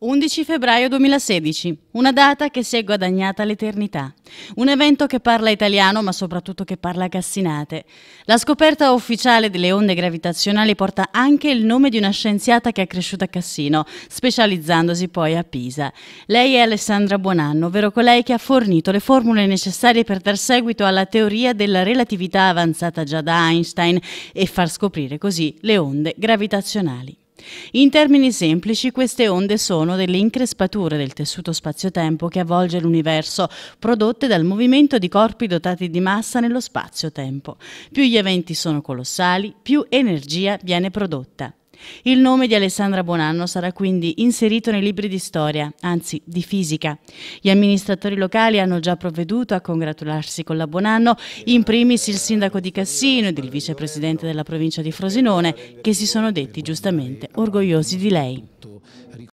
11 febbraio 2016, una data che si è guadagnata l'eternità. Un evento che parla italiano, ma soprattutto che parla cassinate. La scoperta ufficiale delle onde gravitazionali porta anche il nome di una scienziata che è cresciuta a Cassino, specializzandosi poi a Pisa. Lei è Alessandra Buonanno, ovvero colei che ha fornito le formule necessarie per dar seguito alla teoria della relatività avanzata già da Einstein e far scoprire così le onde gravitazionali. In termini semplici, queste onde sono delle increspature del tessuto spazio-tempo che avvolge l'universo, prodotte dal movimento di corpi dotati di massa nello spazio-tempo. Più gli eventi sono colossali, più energia viene prodotta. Il nome di Alessandra Bonanno sarà quindi inserito nei libri di storia, anzi di fisica. Gli amministratori locali hanno già provveduto a congratularsi con la Bonanno, in primis il sindaco di Cassino ed il vicepresidente della provincia di Frosinone, che si sono detti giustamente orgogliosi di lei.